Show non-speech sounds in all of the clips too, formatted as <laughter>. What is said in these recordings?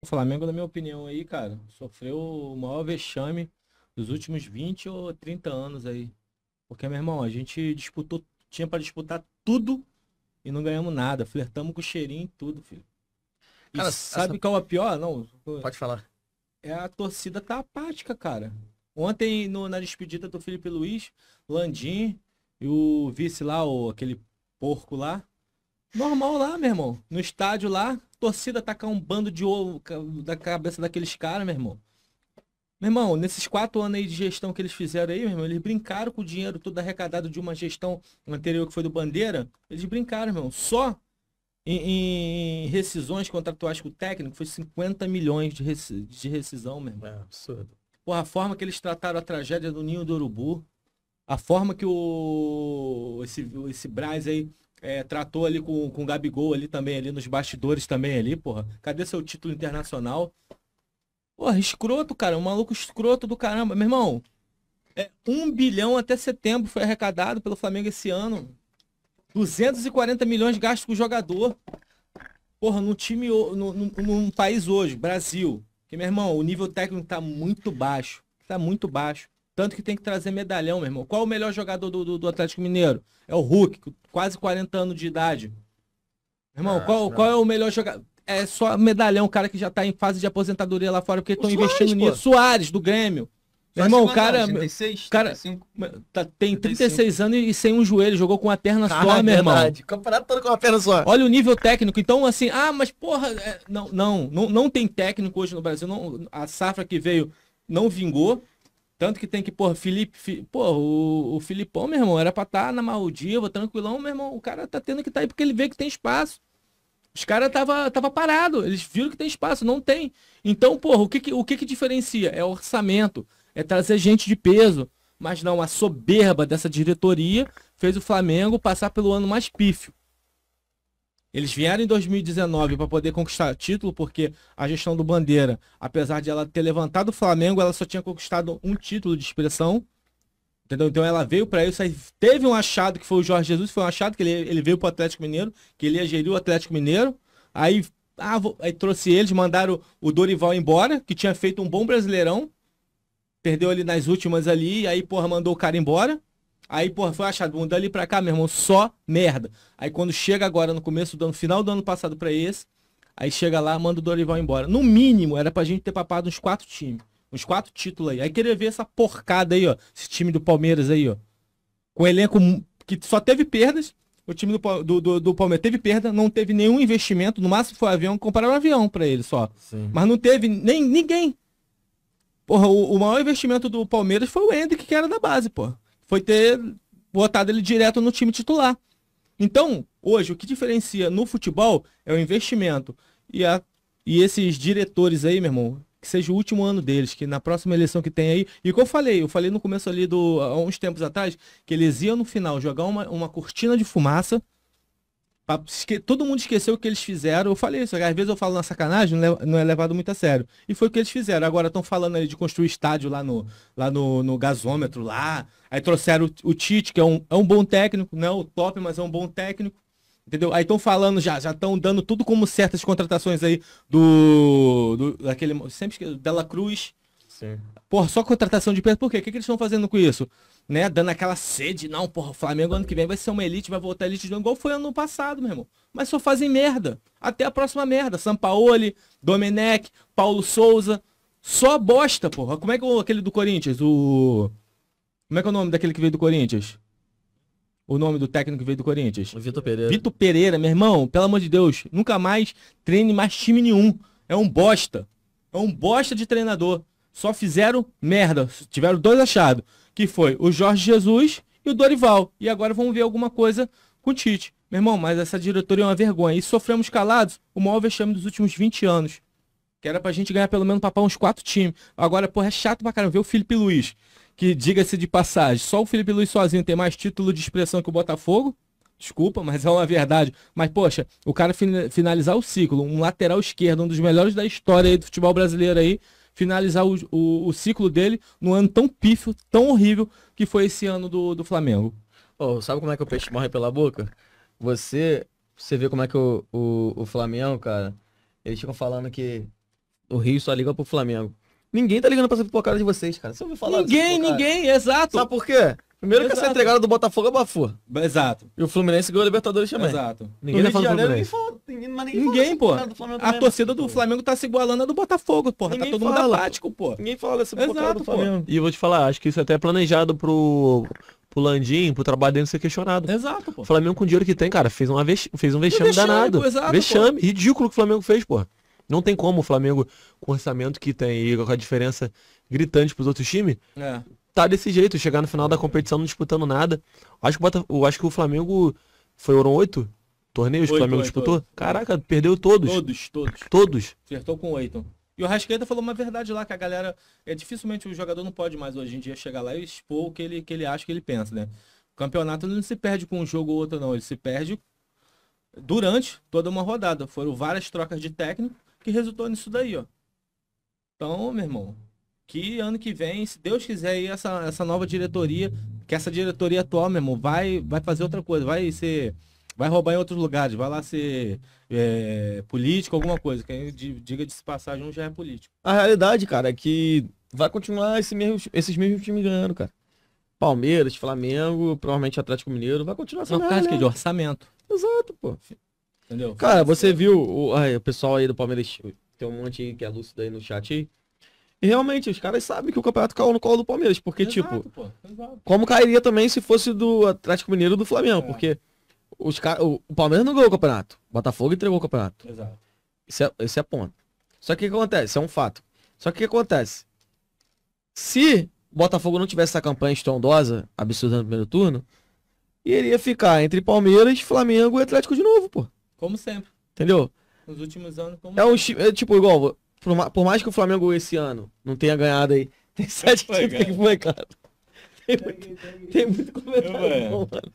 O Flamengo, na minha opinião aí, cara, sofreu o maior vexame dos últimos 20 ou 30 anos aí. Porque, meu irmão, a gente disputou, tinha para disputar tudo e não ganhamos nada. Flertamos com o cheirinho e tudo, filho. E cara, sabe essa... qual é o pior? Não. Pode falar. É a torcida tá apática, cara. Ontem, no, na despedida do Felipe Luiz, Landim e o vice lá, o, aquele porco lá. Normal lá, meu irmão. No estádio lá, torcida atacar tá um bando de ovo da cabeça daqueles caras, meu irmão. Meu irmão, nesses quatro anos aí de gestão que eles fizeram aí, meu irmão, eles brincaram com o dinheiro todo arrecadado de uma gestão anterior que foi do Bandeira. Eles brincaram, meu irmão. Só em, em rescisões contratuais com o técnico foi 50 milhões de, de rescisão, meu irmão. É absurdo. Porra, a forma que eles trataram a tragédia do Ninho do Urubu, a forma que o esse, esse Braz aí é, tratou ali com, com o Gabigol ali também, ali nos bastidores também ali, porra. Cadê seu título internacional? Porra, escroto, cara. Um maluco escroto do caramba. Meu irmão, é, um bilhão até setembro foi arrecadado pelo Flamengo esse ano. 240 milhões gastos com o jogador. Porra, num time, num, país hoje, Brasil, que, meu irmão, o nível técnico tá muito baixo. Tá muito baixo. Tanto que tem que trazer medalhão, meu irmão. Qual o melhor jogador do, do, do, Atlético Mineiro? É o Hulk, quase 40 anos de idade. Irmão, é, qual, qual é o melhor jogador? É só medalhão, o cara que já tá em fase de aposentadoria lá fora, porque estão investindo nisso. Soares, do Grêmio. Meu irmão, o cara. 36, é cara 35, tá, tem 36 35. anos e, sem um joelho, jogou com a perna só, meu irmão. Verdade. Campeonato todo com a perna só. Olha o nível técnico. Então, assim, ah, mas porra. É, não, não, não, não tem técnico hoje no Brasil. Não, a safra que veio não vingou. Tanto que tem que, porra, Felipe, fi, pô, o, o Filipão, meu irmão, era pra estar tá na Maldiva, tranquilão, meu irmão. O cara tá tendo que estar tá aí porque ele vê que tem espaço. Os caras tava, tava parado, eles viram que tem espaço, não tem. Então, porra, o que que, o que que diferencia? É orçamento, é trazer gente de peso. Mas não, a soberba dessa diretoria fez o Flamengo passar pelo ano mais pífio. Eles vieram em 2019 para poder conquistar título, porque a gestão do Bandeira, apesar de ela ter levantado o Flamengo, ela só tinha conquistado um título de expressão. Entendeu? Então ela veio para isso, teve um achado que foi o Jorge Jesus, foi um achado que ele, ele veio para o Atlético Mineiro, que ele ia gerir o Atlético Mineiro. Aí, ah, vou, aí trouxe eles, mandaram o Dorival embora, que tinha feito um bom brasileirão. Perdeu ali nas últimas ali, aí, porra, mandou o cara embora. Aí, porra, foi achado, bom, dali pra cá, meu irmão, só merda. Aí quando chega agora no começo do ano, final do ano passado pra esse, aí chega lá, manda o Dorival embora. No mínimo, era pra gente ter papado uns quatro times. Uns quatro títulos aí. Aí queria ver essa porcada aí, ó. Esse time do Palmeiras aí, ó. Com o elenco que só teve perdas. O time do, do, do, do Palmeiras teve perda, não teve nenhum investimento. No máximo foi avião, compraram um avião pra ele só. Sim. Mas não teve nem ninguém. Porra, o, o maior investimento do Palmeiras foi o Hendrick, que era da base, porra foi ter botado ele direto no time titular. Então, hoje, o que diferencia no futebol é o investimento. E, a, e esses diretores aí, meu irmão, que seja o último ano deles, que na próxima eleição que tem aí. E que eu falei, eu falei no começo ali do. há uns tempos atrás, que eles iam no final jogar uma, uma cortina de fumaça Todo mundo esqueceu o que eles fizeram. Eu falei isso, às vezes eu falo na sacanagem, não é, é levado muito a sério. E foi o que eles fizeram. Agora estão falando ali de construir estádio lá no, lá no, no gasômetro, lá. Aí trouxeram o, o, Tite, que é um, é um bom técnico, não é o top, mas é um bom técnico. Entendeu? Aí estão falando já, já estão dando tudo como certas contratações aí do. do daquele. Sempre esqueço, Dela Cruz. Sim. Porra, só contratação de peso. Por quê? O que, que eles estão fazendo com isso? né, dando aquela sede, não, porra, o Flamengo ano que vem vai ser uma elite, vai voltar elite de novo, igual foi ano passado, meu irmão. Mas só fazem merda. Até a próxima merda. Sampaoli, Domenech, Paulo Souza. Só bosta, porra. Como é que é o, aquele do Corinthians, o... Como é que é o nome daquele que veio do Corinthians? O nome do técnico que veio do Corinthians? O Vitor Pereira. Vitor Pereira, meu irmão, pelo amor de Deus, nunca mais treine mais time nenhum. É um bosta. É um bosta de treinador. Só fizeram merda. Tiveram dois achados que foi o Jorge Jesus e o Dorival. E agora vamos ver alguma coisa com o Tite. Meu irmão, mas essa diretoria é uma vergonha. E sofremos calados o maior vexame dos últimos 20 anos. Que era pra gente ganhar pelo menos papar uns quatro times. Agora, porra, é chato pra caramba ver o Felipe Luiz. Que, diga-se de passagem, só o Felipe Luiz sozinho tem mais título de expressão que o Botafogo. Desculpa, mas é uma verdade. Mas, poxa, o cara finalizar o ciclo, um lateral esquerdo, um dos melhores da história do futebol brasileiro aí, finalizar o, o, o ciclo dele no ano tão pífio, tão horrível que foi esse ano do, do Flamengo. Oh, sabe como é que o peixe morre pela boca? Você, você vê como é que o, o, o Flamengo, cara, eles ficam falando que o Rio só liga pro Flamengo. Ninguém tá ligando pra ser pipocada de vocês, cara. Você ouviu falar Ninguém, ninguém, exato. Sabe por quê? Primeiro Exato. que essa entregada do Botafogo abafou. É exato. E o Fluminense ganhou a Libertadores também. Exato. Ninguém tá falando Fluminense, ninguém, fala, ninguém, mas ninguém, ninguém pô. A torcida do Flamengo tá se igualando a do Botafogo, porra. Tá ninguém tá todo fala, mundo apático, pô. Ninguém fala desse Exato, do Flamengo. Pô. E vou te falar, acho que isso é até é planejado pro pro Landim, pro trabalho dele ser questionado. Exato, pô. O Flamengo com o dinheiro que tem, cara, fez, uma vex... fez um vexame, vexame danado. Pô, exato, vexame. Pô. Ridículo que o Flamengo fez, pô. Não tem como o Flamengo, com o orçamento que tem e com a diferença gritante pros outros times, é tá desse jeito, chegar no final da competição não disputando nada. Acho que, bota, acho que o Flamengo foram oito torneios que o Flamengo oito, disputou. Oito. Caraca, perdeu todos. Todos, todos. Todos. Acertou com o Eiton. E o Rasqueta falou uma verdade lá, que a galera. É, dificilmente o jogador não pode mais hoje em dia chegar lá e expor o que ele, que ele acha que ele pensa, né? O campeonato não se perde com um jogo ou outro, não. Ele se perde durante toda uma rodada. Foram várias trocas de técnico que resultou nisso daí, ó. Então, meu irmão, que ano que vem, se Deus quiser, aí essa, essa nova diretoria, que essa diretoria atual, meu irmão, vai, vai fazer outra coisa, vai ser. Vai roubar em outros lugares, vai lá ser é, político, alguma coisa. Quem diga de se passagem um já é político. A realidade, cara, é que vai continuar esse mesmo, esses mesmos times ganhando, cara. Palmeiras, Flamengo, provavelmente Atlético Mineiro, vai continuar sendo. Não, cara, de orçamento. Exato, pô. Entendeu? Cara, você viu o, ai, o pessoal aí do Palmeiras, tem um monte aí que é lúcido aí no chat aí. E realmente, os caras sabem que o campeonato caiu no colo do Palmeiras, porque, Exato, tipo, pô. Exato. como cairia também se fosse do Atlético Mineiro do Flamengo, é. porque os car... o Palmeiras não ganhou o campeonato, o Botafogo entregou o campeonato. Exato. Esse é, esse é ponto. Só que o que acontece? É um fato. Só que o que acontece? Se o Botafogo não tivesse essa campanha estrondosa, absurda no primeiro turno, iria ficar entre Palmeiras, Flamengo e Atlético de novo, pô. Como sempre. Entendeu? Nos últimos anos, como É um é, tipo, igual, por, mais que o Flamengo esse ano não tenha ganhado aí, <laughs> tem sete títulos que foi, cara. Tem muito, tem muito comentário bom, mano.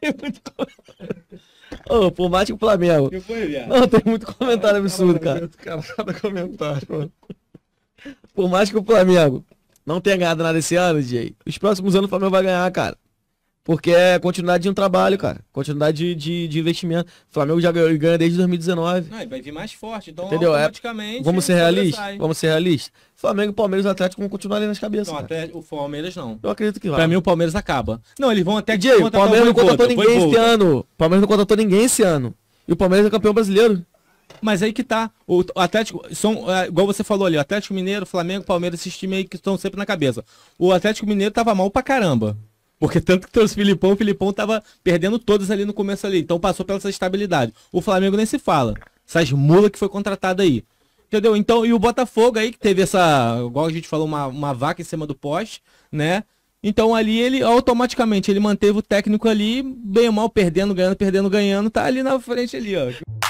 Tem muito comentário. Oh, por mais que o Flamengo. Que foi, Não, tem muito comentário absurdo, cara. comentário, mano. Por mais que o Flamengo não tenha ganhado nada esse ano, Jay, os próximos anos o Flamengo vai ganhar, cara. Porque é continuidade de um trabalho, cara. Continuidade de, de, de investimento. O Flamengo já ganha desde 2019. Não, vai vir mais forte. Então, Entendeu? É, automaticamente. vamos ser realistas? Vamos ser realistas? Flamengo, Palmeiras e Atlético vão continuar ali nas cabeças. Então, até o Palmeiras não. Eu acredito que vai. Pra mim, o Palmeiras acaba. Não, eles vão até. Diego, o Palmeiras não contratou ninguém esse ano. O Palmeiras não contratou ninguém esse ano. E o Palmeiras é campeão brasileiro. Mas aí que tá. O Atlético, são, é, igual você falou ali, Atlético Mineiro, Flamengo, Palmeiras, esses times aí que estão sempre na cabeça. O Atlético Mineiro tava mal pra caramba. Porque tanto que trouxe o Filipão, o Filipão tava perdendo todas ali no começo ali. Então passou pela essa estabilidade. O Flamengo nem se fala. Essas mulas que foi contratada aí. Entendeu? Então, e o Botafogo aí, que teve essa, igual a gente falou, uma, uma vaca em cima do poste, né? Então ali ele automaticamente ele manteve o técnico ali, bem ou mal, perdendo, ganhando, perdendo, ganhando, tá ali na frente ali, ó.